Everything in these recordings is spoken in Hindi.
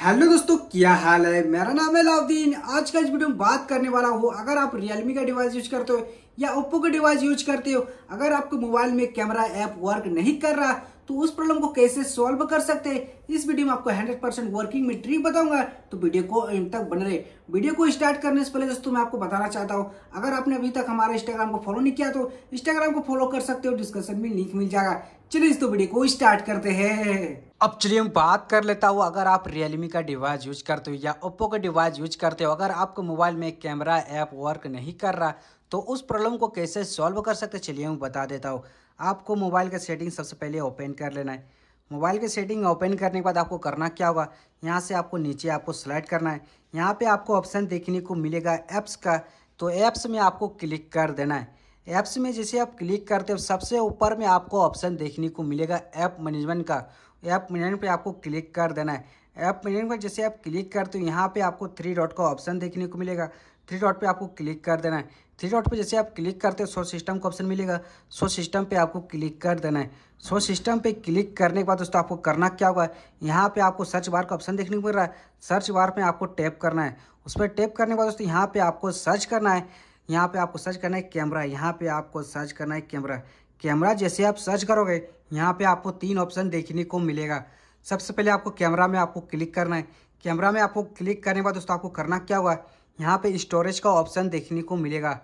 हेलो दोस्तों क्या हाल है मेरा नाम है लाउद्दीन आज का इस वीडियो में बात करने वाला हूँ अगर आप रियलमी का डिवाइस यूज करते हो या ओप्पो का डिवाइस यूज करते हो अगर आपके मोबाइल में कैमरा ऐप वर्क नहीं कर रहा तो उस प्रॉब्लम को कैसे सॉल्व कर सकते हैं इस वीडियो में आपको 100 परसेंट वर्किंग में ट्रिक बताऊंगा तो वीडियो को एंड तक बन रहे वीडियो को स्टार्ट करने से पहले दोस्तों मैं आपको बताना चाहता हूँ अगर आपने अभी तक हमारे इंस्टाग्राम को फॉलो नहीं किया तो इंस्टाग्राम को फॉलो कर सकते हो डिस्कशन में लिंक मिल जाएगा चलिए इस तो वीडियो को स्टार्ट करते हैं अब चलिए हम बात कर लेता हूँ अगर आप रियलमी का डिवाइस यूज करते हो या ओप्पो का डिवाइस यूज करते हो अगर आपके मोबाइल में कैमरा ऐप वर्क नहीं कर रहा तो उस प्रॉब्लम को कैसे सॉल्व कर सकते चलिए मैं बता देता हूँ आपको मोबाइल का सेटिंग सबसे पहले ओपन कर लेना है मोबाइल की सेटिंग ओपन करने के बाद आपको करना क्या होगा यहाँ से आपको नीचे आपको सेलेक्ट करना है यहाँ पे आपको ऑप्शन देखने को मिलेगा ऐप्स का तो ऐप्स में आपको क्लिक कर देना है ऐप्स में जैसे आप क्लिक करते हो सबसे ऊपर में आपको ऑप्शन देखने को मिलेगा ऐप मैनेजमेंट का ऐप मैनेजमेंट पे आपको क्लिक कर देना है ऐप मैनेजमेंट पर जैसे आप क्लिक करते हो यहाँ पर आपको थ्री डॉट का ऑप्शन देखने को मिलेगा थ्री डॉट पर आपको क्लिक कर देना है थ्री डॉट पे जैसे आप क्लिक करते हो सो सिस्टम का ऑप्शन मिलेगा सो सिस्टम पे आपको क्लिक कर देना है सो सिस्टम पे क्लिक करने के बाद दोस्तों आपको करना क्या होगा यहाँ पे आपको सर्च बार का ऑप्शन देखने को मिल रहा है सर्च बार में आपको टैप करना है उस पर टैप करने के बाद दोस्तों यहाँ पे आपको सर्च करना है यहाँ पे आपको सर्च करना है कैमरा यहाँ पे आपको सर्च करना है कैमरा कैमरा जैसे आप सर्च करोगे यहाँ पे आपको तीन ऑप्शन देखने को मिलेगा सबसे पहले आपको कैमरा में आपको क्लिक करना है कैमरा में आपको क्लिक करने के बाद दोस्तों आपको करना क्या हुआ यहाँ पे स्टोरेज का ऑप्शन देखने को मिलेगा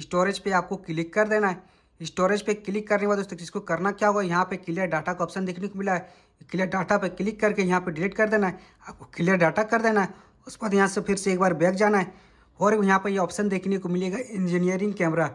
स्टोरेज पे आपको क्लिक कर देना है स्टोरेज पे क्लिक करने के बाद दोस्तों इसको करना क्या होगा यहाँ पे क्लियर डाटा का ऑप्शन देखने को मिला है क्लियर डाटा पे क्लिक करके यहाँ पे डिलीट कर देना है आपको क्लियर डाटा कर देना है उसके बाद यहाँ से फिर से एक बार बैक जाना है और यहाँ पर ये यह ऑप्शन देखने को मिलेगा इंजीनियरिंग कैमरा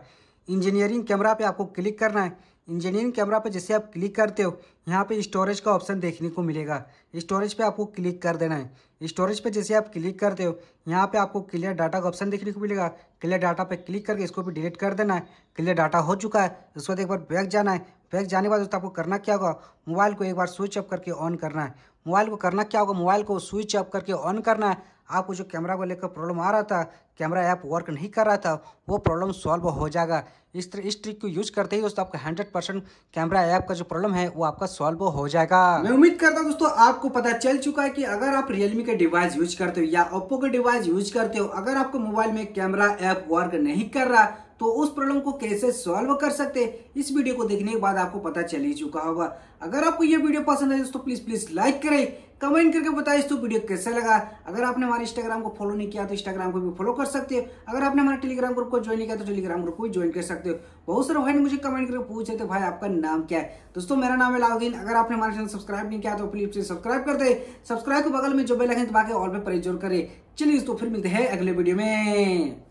इंजीनियरिंग कैमरा पर आपको क्लिक करना है इंजीनियरिंग कैमरा पर जैसे आप क्लिक करते हो यहाँ पे स्टोरेज का ऑप्शन देखने को मिलेगा स्टोरेज पे आपको क्लिक कर देना है स्टोरेज पे जैसे आप क्लिक करते हो यहाँ पे आपको क्लियर डाटा का ऑप्शन देखने को मिलेगा क्लियर डाटा पे क्लिक करके इसको भी डिलीट कर देना है क्लियर डाटा हो चुका है उसके बाद एक बार बैग जाना है बैग जाने के बाद आपको करना क्या होगा मोबाइल को एक बार स्विच ऑफ करके ऑन करना है मोबाइल को करना क्या होगा मोबाइल को स्विच ऑफ करके ऑन करना है आपको जो कैमरा को लेकर प्रॉब्लम आ रहा था कैमरा ऐप वर्क नहीं कर रहा था वो प्रॉब्लम सॉल्व हो जाएगा इस तरह इस ट्रिक को यूज करते ही दोस्तों आपका हंड्रेड परसेंट कैमरा ऐप का जो प्रॉब्लम है वो आपका सॉल्व हो जाएगा मैं उम्मीद करता हूँ दोस्तों आपको पता चल चुका है कि अगर आप रियलमी का डिवाइस यूज करते हो या ओप्पो का डिवाइस यूज करते हो अगर आपको मोबाइल में कैमरा ऐप वर्क नहीं कर रहा तो उस प्रॉब्लम को कैसे सॉल्व कर सकते इस वीडियो को देखने के बाद आपको पता चल ही चुका होगा अगर आपको ये वीडियो पसंद है तो प्लीज प्लीज लाइक करें कमेंट करके बताइए तो वीडियो कैसा लगा अगर आपने हमारे इंस्टाग्राम को फॉलो नहीं किया तो इंस्टाग्राम को भी फॉलो कर सकते हो अगर आपने हमारे टेलीग्राम ग्रुप को ज्वाइन नहीं किया तो टेलीग्राम ग्रुप को भी ज्वाइन कर सकते हो बहुत सारे भाई ने मुझे कमेंट करके पूछ रहे थे भाई आपका नाम क्या है दोस्तों मेरा नाम है लाउदीन अगर आपने हमारे चैनल सब्सक्राइब नहीं किया तो प्लीज प्लीज सब्सक्राइब कर दे सब्सक्राइब के बगल में जो बेल आइकन दबा के और पे प्रेस जोर करें चलिए दोस्तों फिर मिलते हैं अगले वीडियो में